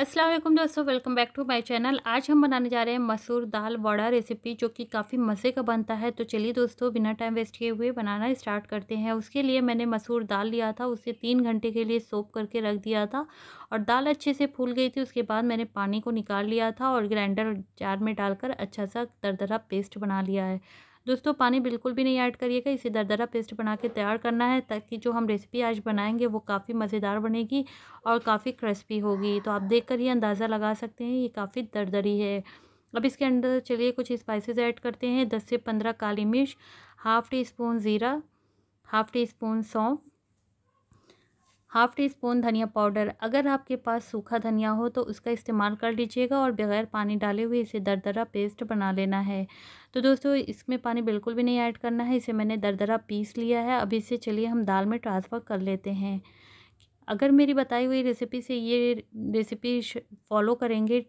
अस्सलाम वालेकुम दोस्तों welcome back to my channel आज हम बनाने जा रहे हैं मसूर दाल वड़ा रेसिपी जो कि काफ़ी मज़े का बनता है तो चलिए दोस्तों बिना टाइम वेस्ट किए हुए बनाना स्टार्ट करते हैं उसके लिए मैंने मसूर दाल लिया था उसे तीन घंटे के लिए सोप करके रख दिया था और दाल अच्छे से फूल गई थी उसके बाद मैंने पानी को निकाल लिया था और ग्राइंडर जार में डालकर अच्छा सा दरदरा पेस्ट बना लिया है दोस्तों पानी बिल्कुल भी नहीं ऐड करिएगा इसे दरदरा पेस्ट बना के तैयार करना है ताकि जो हम रेसिपी आज बनाएंगे वो काफ़ी मज़ेदार बनेगी और काफ़ी क्रिस्पी होगी तो आप देख कर ही अंदाज़ा लगा सकते हैं ये काफ़ी दरदरी है अब इसके अंदर चलिए कुछ स्पाइसेस ऐड करते हैं दस से पंद्रह काली मिर्च हाफ़ टी स्पून ज़ीरा हाफ़ टी स्पून सौंफ हाफ़ टी स्पून धनिया पाउडर अगर आपके पास सूखा धनिया हो तो उसका इस्तेमाल कर लीजिएगा और बगैर पानी डाले हुए इसे दरदरा पेस्ट बना लेना है तो दोस्तों इसमें पानी बिल्कुल भी नहीं ऐड करना है इसे मैंने दरदरा पीस लिया है अब इसे चलिए हम दाल में ट्रांसफ़र कर लेते हैं अगर मेरी बताई हुई रेसिपी से ये रेसिपी फॉलो करेंगे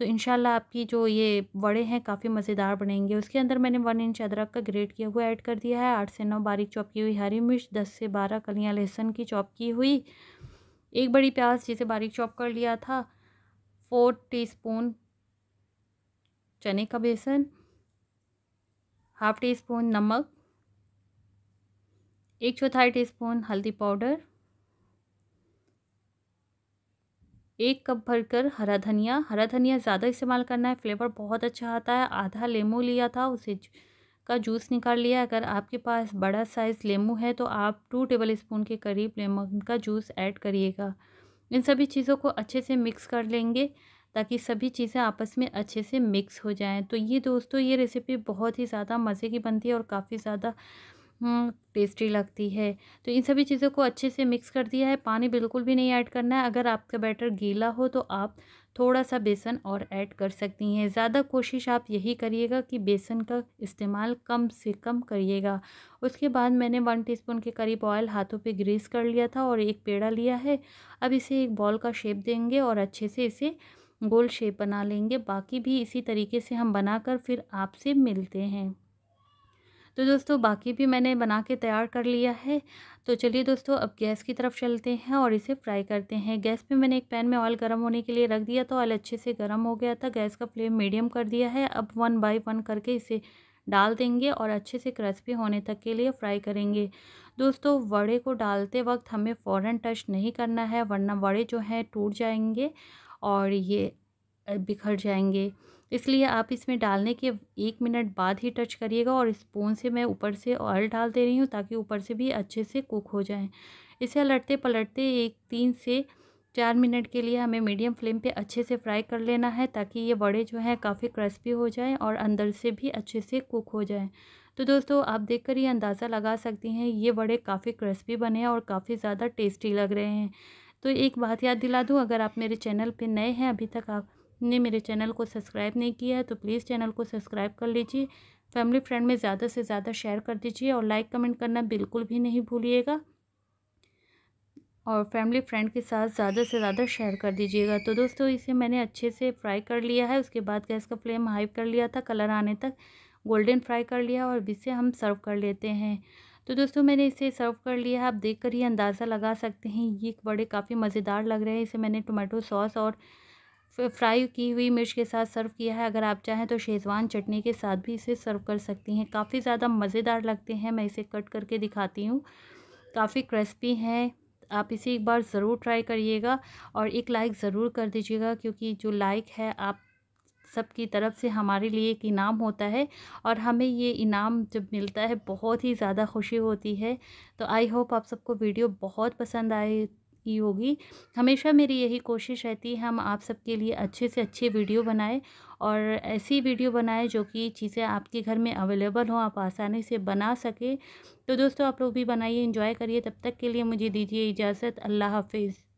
तो इन आपकी जो ये वड़े हैं काफ़ी मज़ेदार बनेंगे उसके अंदर मैंने वन इंच अदरक का ग्रेट किया हुआ ऐड कर दिया है आठ से नौ बारीक चॉप की हुई हरी मिर्च दस से बारह कलियाँ लहसुन की चॉप की हुई एक बड़ी प्याज जिसे बारीक चॉप कर लिया था फोर टी चने का बेसन हाफ टी स्पून नमक एक चौथाई टीस्पून हल्दी पाउडर एक कप भरकर हरा धनिया हरा धनिया ज़्यादा इस्तेमाल करना है फ्लेवर बहुत अच्छा आता है आधा लेमू लिया था उसे का जूस निकाल लिया अगर आपके पास बड़ा साइज़ लेमू है तो आप टू टेबल स्पून के करीब लेमन का जूस ऐड करिएगा इन सभी चीज़ों को अच्छे से मिक्स कर लेंगे ताकि सभी चीज़ें आपस में अच्छे से मिक्स हो जाएँ तो ये दोस्तों ये रेसिपी बहुत ही ज़्यादा मज़े की बनती है और काफ़ी ज़्यादा हाँ, टेस्टी लगती है तो इन सभी चीज़ों को अच्छे से मिक्स कर दिया है पानी बिल्कुल भी नहीं ऐड करना है अगर आपका बैटर गीला हो तो आप थोड़ा सा बेसन और ऐड कर सकती हैं ज़्यादा कोशिश आप यही करिएगा कि बेसन का इस्तेमाल कम से कम करिएगा उसके बाद मैंने वन टीस्पून के करीब ऑयल हाथों पे ग्रीस कर लिया था और एक पेड़ा लिया है अब इसे एक बॉल का शेप देंगे और अच्छे से इसे गोल शेप बना लेंगे बाकी भी इसी तरीके से हम बनाकर फिर आपसे मिलते हैं तो दोस्तों बाकी भी मैंने बना के तैयार कर लिया है तो चलिए दोस्तों अब गैस की तरफ चलते हैं और इसे फ्राई करते हैं गैस पे मैंने एक पैन में ऑयल गर्म होने के लिए रख दिया तो ऑयल अच्छे से गर्म हो गया था गैस का फ्लेम मीडियम कर दिया है अब वन बाई वन करके इसे डाल देंगे और अच्छे से क्रिस्पी होने तक के लिए फ्राई करेंगे दोस्तों वड़े को डालते वक्त हमें फ़ौर टच नहीं करना है वरना वड़े जो हैं टूट जाएंगे और ये बिखर जाएंगे इसलिए आप इसमें डालने के एक मिनट बाद ही टच करिएगा और स्पून से मैं ऊपर से ऑयल डाल दे रही हूँ ताकि ऊपर से भी अच्छे से कुक हो जाए इसे अलटते पलटते एक तीन से चार मिनट के लिए हमें मीडियम फ्लेम पे अच्छे से फ्राई कर लेना है ताकि ये बड़े जो हैं काफ़ी क्रिस्पी हो जाएं और अंदर से भी अच्छे से कुक हो जाएं तो दोस्तों आप देखकर ये अंदाज़ा लगा सकती हैं ये बड़े काफ़ी क्रिस्पी बने हैं और काफ़ी ज़्यादा टेस्टी लग रहे हैं तो एक बात याद दिला दूँ अगर आप मेरे चैनल पर नए हैं अभी तक आप ने मेरे चैनल को सब्सक्राइब नहीं किया है तो प्लीज़ चैनल को सब्सक्राइब कर लीजिए फैमिली फ्रेंड में ज़्यादा से ज़्यादा शेयर कर दीजिए और लाइक कमेंट करना बिल्कुल भी नहीं भूलिएगा और फैमिली फ्रेंड के साथ ज़्यादा से ज़्यादा शेयर कर दीजिएगा तो दोस्तों इसे मैंने अच्छे से फ्राई कर लिया है उसके बाद गैस का फ्लेम हाई कर लिया था कलर आने तक गोल्डन फ्राई कर लिया और इसे हम सर्व कर लेते हैं तो दोस्तों मैंने इसे सर्व कर लिया है आप देख कर ही अंदाज़ा लगा सकते हैं ये बड़े काफ़ी मज़ेदार लग रहे हैं इसे मैंने टोमेटो सॉस और फ्राई की हुई मिर्च के साथ सर्व किया है अगर आप चाहें तो शेज़वान चटनी के साथ भी इसे सर्व कर सकती हैं काफ़ी ज़्यादा मज़ेदार लगते हैं मैं इसे कट करके दिखाती हूँ काफ़ी क्रिस्पी हैं आप इसे एक बार ज़रूर ट्राई करिएगा और एक लाइक ज़रूर कर दीजिएगा क्योंकि जो लाइक है आप सबकी तरफ से हमारे लिए एक इनाम होता है और हमें ये इनाम जब मिलता है बहुत ही ज़्यादा खुशी होती है तो आई होप आप सबको वीडियो बहुत पसंद आए की होगी हमेशा मेरी यही कोशिश रहती है हम आप सबके लिए अच्छे से अच्छे वीडियो बनाए और ऐसी वीडियो बनाए जो कि चीज़ें आपके घर में अवेलेबल हों आप आसानी से बना सकें तो दोस्तों आप लोग भी बनाइए इंजॉय करिए तब तक के लिए मुझे दीजिए इजाज़त अल्लाह हाफिज़